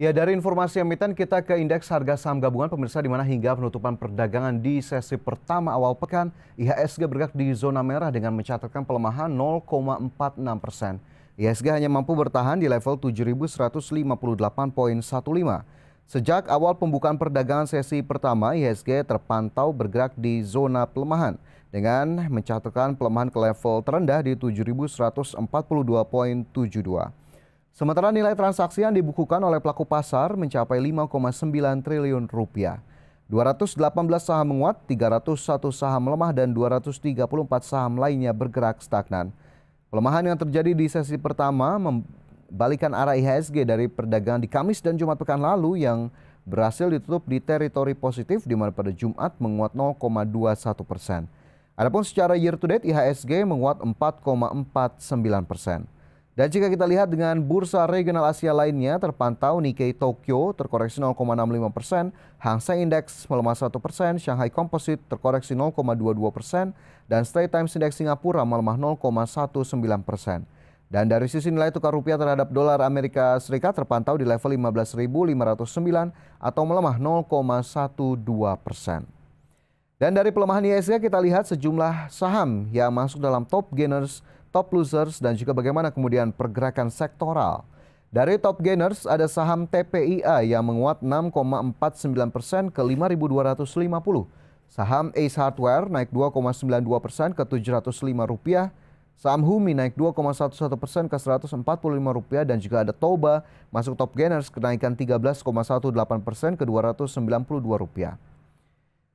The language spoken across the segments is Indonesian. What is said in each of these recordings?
Ya, dari informasi emiten kita ke indeks harga saham gabungan pemirsa di mana hingga penutupan perdagangan di sesi pertama awal pekan, IHSG bergerak di zona merah dengan mencatatkan pelemahan 0,46 persen. IHSG hanya mampu bertahan di level 7.158.15. Sejak awal pembukaan perdagangan sesi pertama, IHSG terpantau bergerak di zona pelemahan dengan mencatatkan pelemahan ke level terendah di 7.142.72. Sementara nilai transaksi yang dibukukan oleh pelaku pasar mencapai 5,9 triliun rupiah. 218 saham menguat, 301 saham melemah dan 234 saham lainnya bergerak stagnan. Pelemahan yang terjadi di sesi pertama membalikan arah IHSG dari perdagangan di Kamis dan Jumat pekan lalu yang berhasil ditutup di teritori positif di mana pada Jumat menguat 0,21 persen. Adapun secara year to date IHSG menguat 4,49 persen. Dan jika kita lihat dengan bursa regional Asia lainnya, terpantau Nikkei Tokyo terkoreksi 0,65 persen, Hang Seng Index melemah 1 persen, Shanghai Composite terkoreksi 0,22 persen, dan Straits Times Index Singapura melemah 0,19 persen. Dan dari sisi nilai tukar rupiah terhadap dolar Amerika Serikat terpantau di level 15.509 atau melemah 0,12 persen. Dan dari pelemahan ISG kita lihat sejumlah saham yang masuk dalam top gainers, top losers, dan juga bagaimana kemudian pergerakan sektoral. Dari top gainers ada saham TPIA yang menguat 6,49 persen ke 5.250. Saham Ace Hardware naik 2,92 persen ke 705 rupiah. Saham Humi naik 2,11 persen ke 145 rupiah dan juga ada Toba masuk top gainers kenaikan 13,18 persen ke 292 rupiah.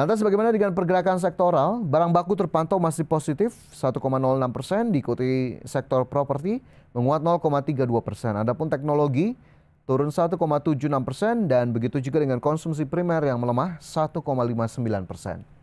Lantas bagaimana dengan pergerakan sektoral? Barang baku terpantau masih positif 1,06 persen, diikuti sektor properti menguat 0,32 persen. Adapun teknologi turun 1,76 persen dan begitu juga dengan konsumsi primer yang melemah 1,59 persen.